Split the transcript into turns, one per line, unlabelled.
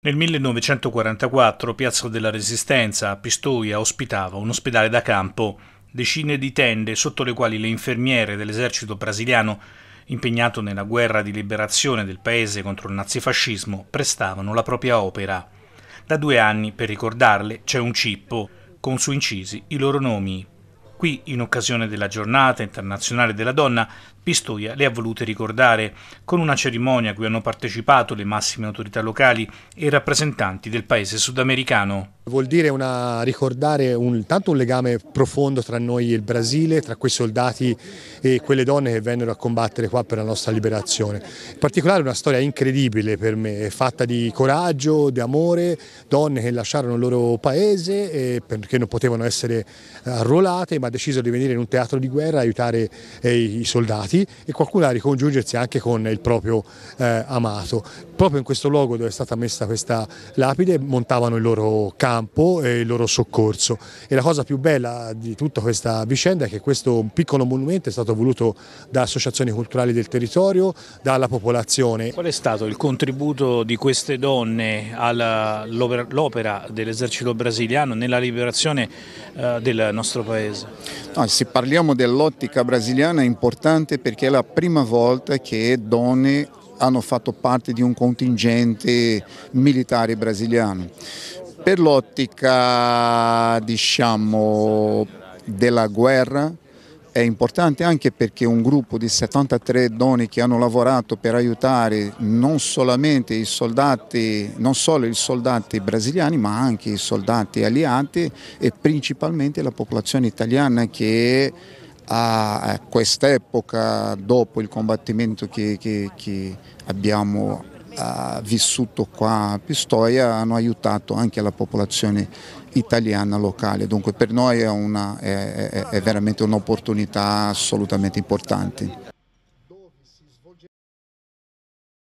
Nel 1944 Piazza della Resistenza a Pistoia ospitava un ospedale da campo, decine di tende sotto le quali le infermiere dell'esercito brasiliano, impegnato nella guerra di liberazione del paese contro il nazifascismo, prestavano la propria opera. Da due anni, per ricordarle, c'è un cippo, con su incisi i loro nomi. Qui, in occasione della giornata internazionale della donna, Pistoia le ha volute ricordare con una cerimonia a cui hanno partecipato le massime autorità locali e i rappresentanti del paese sudamericano.
Vuol dire una, ricordare un, tanto un legame profondo tra noi e il Brasile, tra quei soldati e quelle donne che vennero a combattere qua per la nostra liberazione. In particolare una storia incredibile per me, fatta di coraggio, di amore, donne che lasciarono il loro paese eh, perché non potevano essere arruolate ma decisero di venire in un teatro di guerra a aiutare eh, i soldati parenti e qualcuno a ricongiungersi anche con il proprio eh, amato. Proprio in questo luogo dove è stata messa questa lapide montavano il loro campo e il loro soccorso e la cosa più bella di tutta questa vicenda è che questo piccolo monumento è stato voluto da associazioni culturali del territorio, dalla popolazione. Qual è stato il
contributo di queste donne all'opera dell'esercito brasiliano nella liberazione eh, del nostro paese?
No, se parliamo dell'ottica brasiliana è importante per perché è la prima volta che donne hanno fatto parte di un contingente militare brasiliano. Per l'ottica diciamo, della guerra è importante anche perché un gruppo di 73 donne che hanno lavorato per aiutare non solamente i soldati, non solo i soldati brasiliani ma anche i soldati aliati e principalmente la popolazione italiana che a quest'epoca, dopo il combattimento che, che, che abbiamo uh, vissuto qua a Pistoia, hanno aiutato anche la popolazione italiana locale. Dunque per noi è, una, è, è, è veramente un'opportunità assolutamente importante.